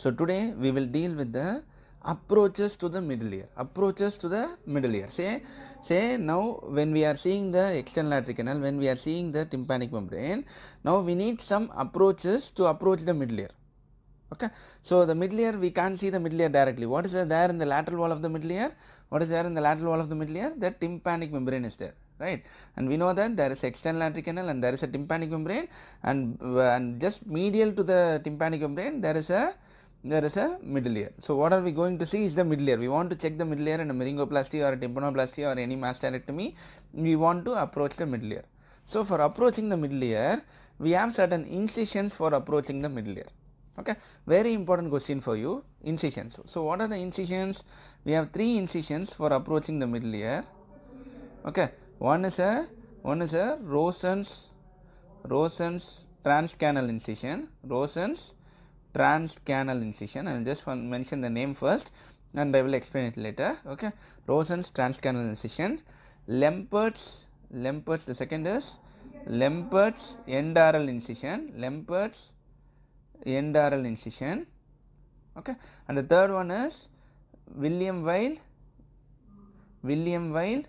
So, today we will deal with the approaches to the middle ear, approaches to the middle ear. Say, say now when we are seeing the external auditory canal, when we are seeing the tympanic membrane, now we need some approaches to approach the middle ear. Okay. So, the middle ear we can't see the middle ear directly. What is there in the lateral wall of the middle ear? What is there in the lateral wall of the middle ear? The tympanic membrane is there right and we know that there is external auditory canal and there is a tympanic membrane and, uh, and just medial to the tympanic membrane there is a there is a middle layer. So, what are we going to see is the middle layer. We want to check the middle layer in a myringoplasty or a tympanoplasty or any mastectomy. We want to approach the middle layer. So, for approaching the middle layer, we have certain incisions for approaching the middle layer. Okay, very important question for you incisions. So, what are the incisions? We have three incisions for approaching the middle layer. Okay, one is a one is a Rosen's Rosen's transcanal incision, Rosen's transcanal incision. I will just mention the name first and I will explain it later. Okay, Rosen's transcanal incision, Lempert's Lempert's the second is Lempert's endoral incision, Lempert's endoral incision. Okay, and the third one is William Weil, William Weil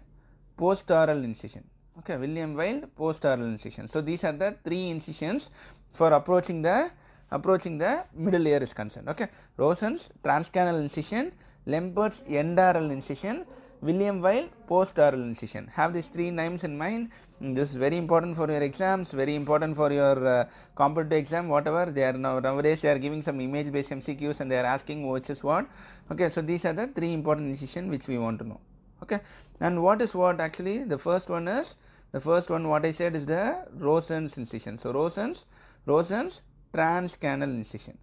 postoral incision. Okay, William Weil postoral incision. So these are the three incisions for approaching the approaching the middle ear is concerned. Okay. Rosen's transcanal incision, Lempert's endaral incision, William Weil postaral incision. Have these three names in mind. Mm, this is very important for your exams, very important for your uh, competitive exam, whatever. They are now nowadays they are giving some image based MCQs and they are asking which is what. Okay, so these are the three important incision which we want to know. Okay, and what is what actually? The first one is the first one what I said is the Rosen's incision. So Rosen's Rosen's transcanal incision.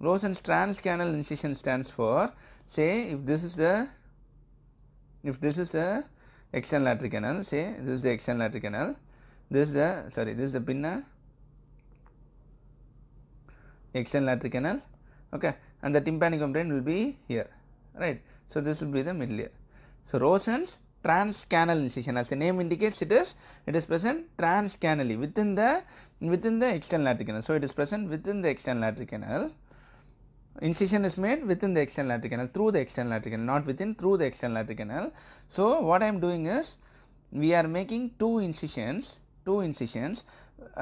Rosen's transcanal incision stands for say if this is the if this is the external artery canal say this is the external artery canal this is the sorry this is the pinna external artery canal okay and the tympanic membrane will be here right so this will be the middle ear so Rosen's transcanal incision as the name indicates it is it is present transcanally within the within the external lateral canal. So, it is present within the external lateral canal incision is made within the external lateral canal through the external lateral canal not within through the external lateral canal. So, what I am doing is we are making two incisions two incisions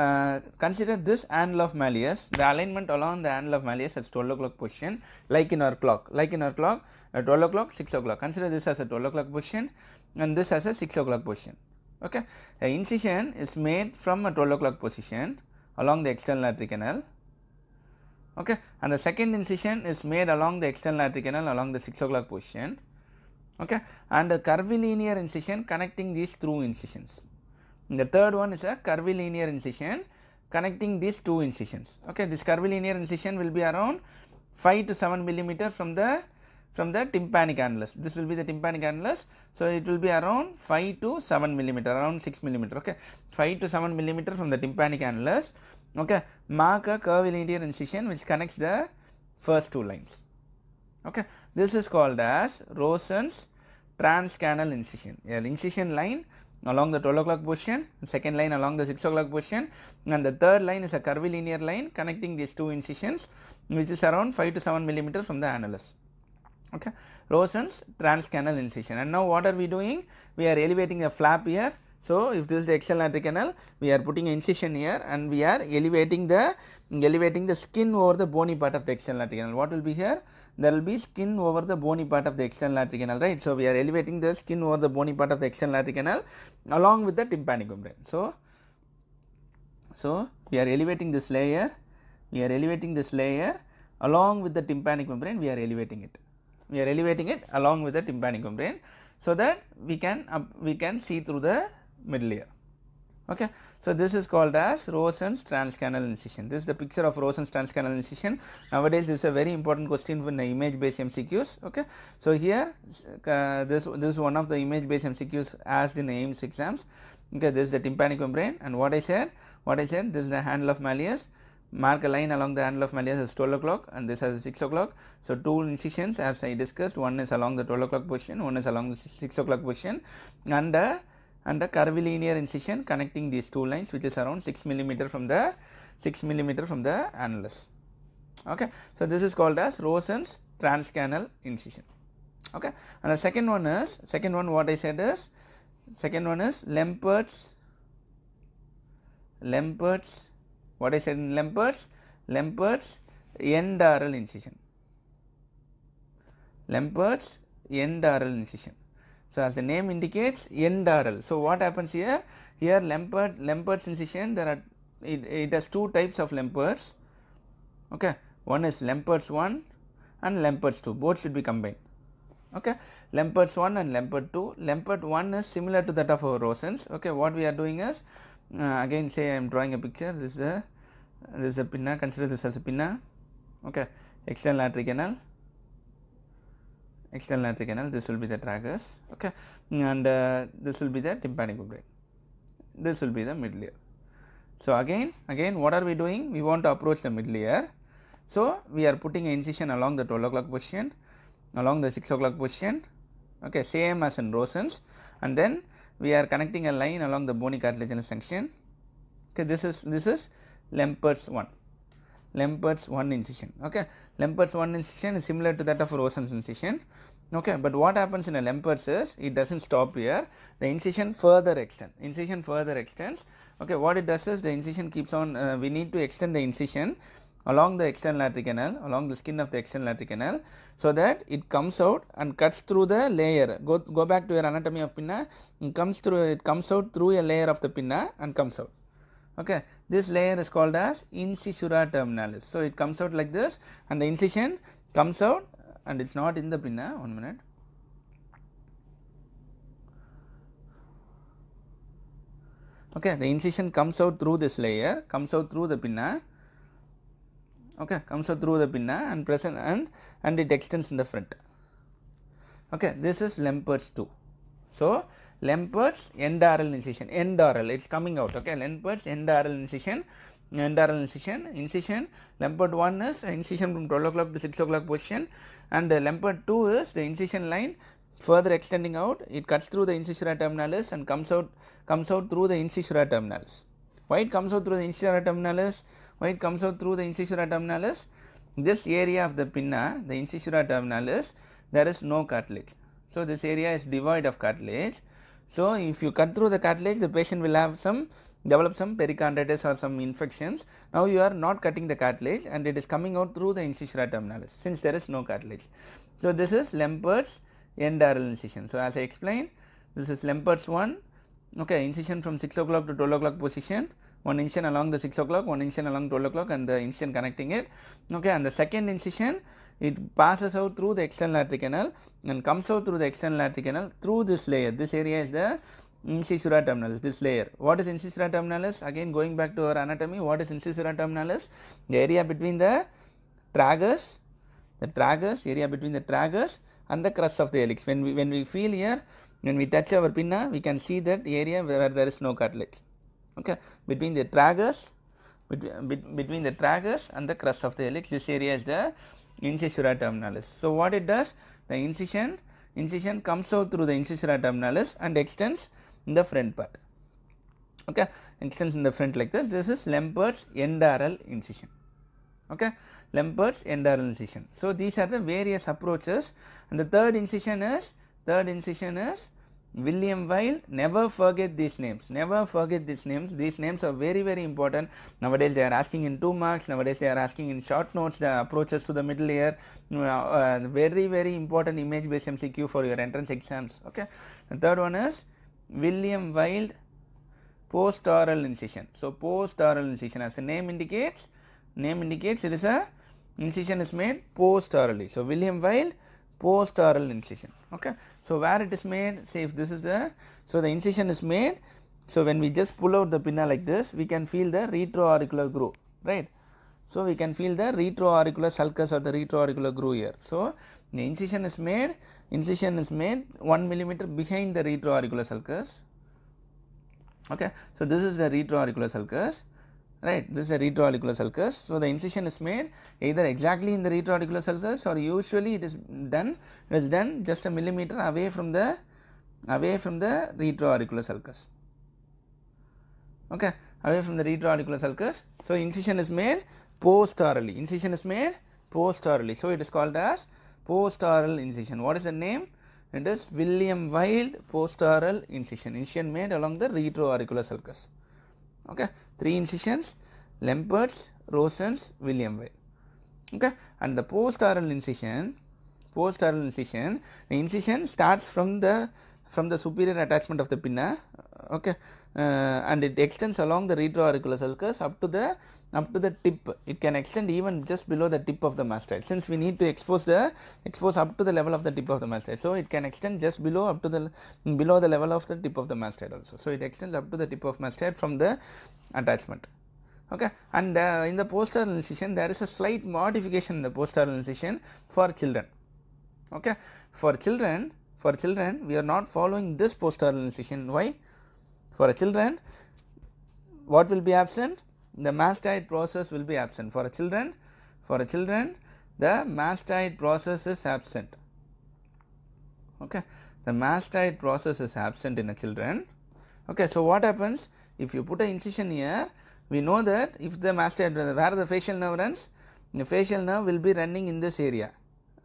uh, consider this angle of malleus the alignment along the angle of malleus at 12 o'clock position like in our clock like in our clock at uh, 12 o'clock 6 o'clock consider this as a 12 o'clock position and this as a 6 o'clock position okay incision is made from a 12 o'clock position along the external artery canal okay and the second incision is made along the external artery canal along the 6 o'clock position okay and a curvilinear incision connecting these through incisions the third one is a curvilinear incision connecting these two incisions. Okay, this curvilinear incision will be around 5 to 7 millimeter from the from the tympanic annulus. This will be the tympanic annulus. So, it will be around 5 to 7 millimeter around 6 millimeter ok, 5 to 7 millimeter from the tympanic annulus ok. Mark a curvilinear incision which connects the first two lines ok. This is called as Rosen's transcanal incision, an incision line along the 12 o'clock position, second line along the 6 o'clock position and the third line is a curvilinear line connecting these two incisions which is around 5 to 7 millimeters from the annulus. Okay. Rosen's transcanal incision and now what are we doing? We are elevating the flap here. So, if this is the external artery canal, we are putting incision here and we are elevating the elevating the skin over the bony part of the external artery canal. What will be here? there will be skin over the bony part of the external auditory canal right. So, we are elevating the skin over the bony part of the external auditory canal along with the tympanic membrane. So, so we are elevating this layer, we are elevating this layer along with the tympanic membrane we are elevating it. We are elevating it along with the tympanic membrane so that we can we can see through the middle layer. Okay. So, this is called as Rosen's transcanal incision. This is the picture of Rosen's transcanal incision. Nowadays, this is a very important question for the image based MCQs. Okay. So, here uh, this, this is one of the image based MCQs asked in AIMS exams. Okay. This is the tympanic membrane and what I said, what I said this is the handle of malleus mark a line along the handle of malleus is 12 o'clock and this is 6 o'clock. So, two incisions as I discussed one is along the 12 o'clock position, one is along the 6 o'clock position and the uh, and a curvilinear incision connecting these two lines which is around 6 millimeter from the 6 millimeter from the annulus. Okay. So, this is called as Rosen's transcanal incision. Okay. And the second one is second one what I said is second one is Lempert's Lempert's what I said in Lempert's Lempert's end incision. Lempert's end incision so, as the name indicates end RL. So, what happens here? Here Lempert, Lempert's incision there are it, it has two types of Lempert's okay. One is Lempert's 1 and Lempert's 2 both should be combined okay. Lempert's 1 and Lempert 2. Lempert 1 is similar to that of our Rosen's okay. What we are doing is uh, again say I am drawing a picture this is a this is a pinna consider this as a pinna okay external artery canal external aortic canal this will be the tragus okay and uh, this will be the tympanic membrane this will be the middle ear. So again again what are we doing we want to approach the middle ear. So we are putting incision along the 12 o'clock position along the 6 o'clock position okay same as in Rosen's and then we are connecting a line along the bony cartilaginous junction okay this is this is Lempert's one Lempert's one incision. Okay, Lempert's one incision is similar to that of Rosen's incision. Okay, but what happens in a Lempert's is it does not stop here. The incision further extends. Incision further extends. Okay, what it does is the incision keeps on. Uh, we need to extend the incision along the external lateral canal, along the skin of the external lateral canal, so that it comes out and cuts through the layer. Go go back to your anatomy of pinna. It comes through. It comes out through a layer of the pinna and comes out. Okay. This layer is called as incisura terminalis. So, it comes out like this and the incision comes out and it is not in the pinna one minute. Okay. The incision comes out through this layer comes out through the pinna okay, comes out through the pinna and present and and it extends in the front. Okay, this is Lempert's 2. So, Lempert's end incision, end it is coming out, okay. Lempert's end incision, end incision, incision, Lempert 1 is incision from 12 o'clock to 6 o'clock position and uh, Lempert 2 is the incision line further extending out, it cuts through the incisura terminalis and comes out, comes out through the incisura terminalis. Why it comes out through the incisura terminalis? Why it comes out through the incisura terminalis? This area of the pinna, the incisura terminalis, there is no cartilage. So, this area is devoid of cartilage so, if you cut through the cartilage the patient will have some develop some pericarditis or some infections. Now, you are not cutting the cartilage and it is coming out through the incisura terminalis since there is no cartilage. So, this is Lempert's end incision. So, as I explained this is Lempert's one okay, incision from 6 o'clock to 12 o'clock position one incision along the 6 o'clock, one incision along 12 o'clock and the incision connecting it okay and the second incision it passes out through the external artery canal and comes out through the external artery canal through this layer this area is the incisura terminalis this layer what is incisura terminalis again going back to our anatomy what is incisura terminalis the area between the tragus the tragus area between the tragus and the crust of the helix when we when we feel here when we touch our pinna we can see that area where there is no cartilage okay between the tragus between the tragus and the crust of the helix this area is the incisura terminalis. So, what it does the incision incision comes out through the incisura terminalis and extends in the front part okay extends in the front like this this is Lempert's endaral incision okay Lempert's endaral incision. So, these are the various approaches and the third incision is third incision is William Weil never forget these names never forget these names these names are very very important nowadays they are asking in 2 marks nowadays they are asking in short notes the approaches to the middle year uh, uh, very very important image based MCQ for your entrance exams okay. The third one is William Weil post incision so post incision as the name indicates name indicates it is a incision is made post so William Weil post oral incision ok. So, where it is made say if this is the so the incision is made so when we just pull out the pinna like this we can feel the retroauricular groove right. So, we can feel the retroauricular sulcus or the retroauricular groove here. So, the incision is made incision is made 1 millimeter behind the retroauricular sulcus ok. So, this is the retroauricular sulcus right this is a retroarticular sulcus. So, the incision is made either exactly in the retroarticular sulcus or usually it is done it is done just a millimeter away from the away from the retroauricular sulcus okay away from the retroauricular sulcus. So, incision is made post orally incision is made post orally. So, it is called as post oral incision what is the name it is William Wild post oral incision incision made along the retroauricular sulcus okay three incisions Lempert's, Rosen's, William Weil okay and the postaral incision postaral incision the incision starts from the from the superior attachment of the pinna okay uh, and it extends along the retroauricular sulcus up to the up to the tip it can extend even just below the tip of the mastoid since we need to expose the expose up to the level of the tip of the mastoid so it can extend just below up to the below the level of the tip of the mastoid also so it extends up to the tip of mastoid from the attachment okay and uh, in the posterior incision there is a slight modification in the posterior incision for children okay for children for children we are not following this posterior incision why for a children what will be absent? The mastoid process will be absent for a children. For a children the mastoid process is absent. Okay. The mastoid process is absent in a children. Okay. So, what happens if you put an incision here we know that if the mastoid where the facial nerve runs the facial nerve will be running in this area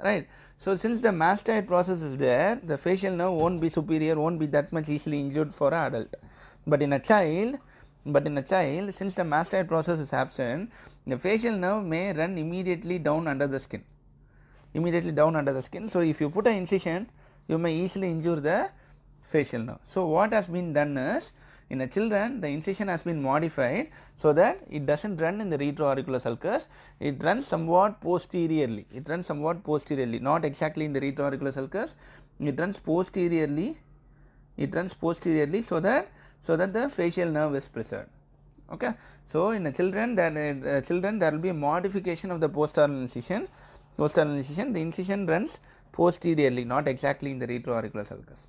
right. So, since the mastoid process is there the facial nerve will not be superior will not be that much easily injured for an adult, but in a child but in a child since the mastoid process is absent the facial nerve may run immediately down under the skin immediately down under the skin. So, if you put an incision you may easily injure the facial nerve. So, what has been done is in the children, the incision has been modified so that it does not run in the retroauricular sulcus, it runs somewhat posteriorly, it runs somewhat posteriorly, not exactly in the retroauricular sulcus, it runs posteriorly, it runs posteriorly so that, so that the facial nerve is preserved. Okay. So, in the children that uh, uh, children there will be a modification of the posterior incision, postaurial incision the incision runs posteriorly not exactly in the retroauricular sulcus.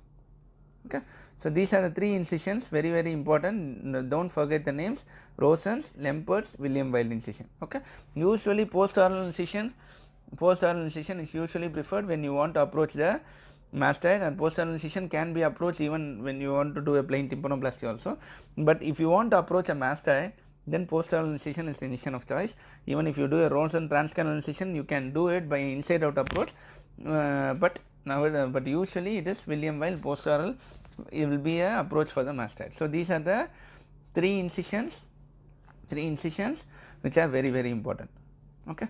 Okay. So, these are the three incisions very very important do not forget the names Rosen's, Lempert's, William Wild incision. Okay. Usually postoral incision, postoral incision is usually preferred when you want to approach the mastoid and postoral incision can be approached even when you want to do a plain tympanoplasty also. But if you want to approach a mastoid then postoral incision is the incision of choice even if you do a Rosen transcanal incision you can do it by inside out approach uh, but now uh, but usually it is William Weil postural it will be a approach for the mastoid. So, these are the three incisions, three incisions which are very very important. Okay.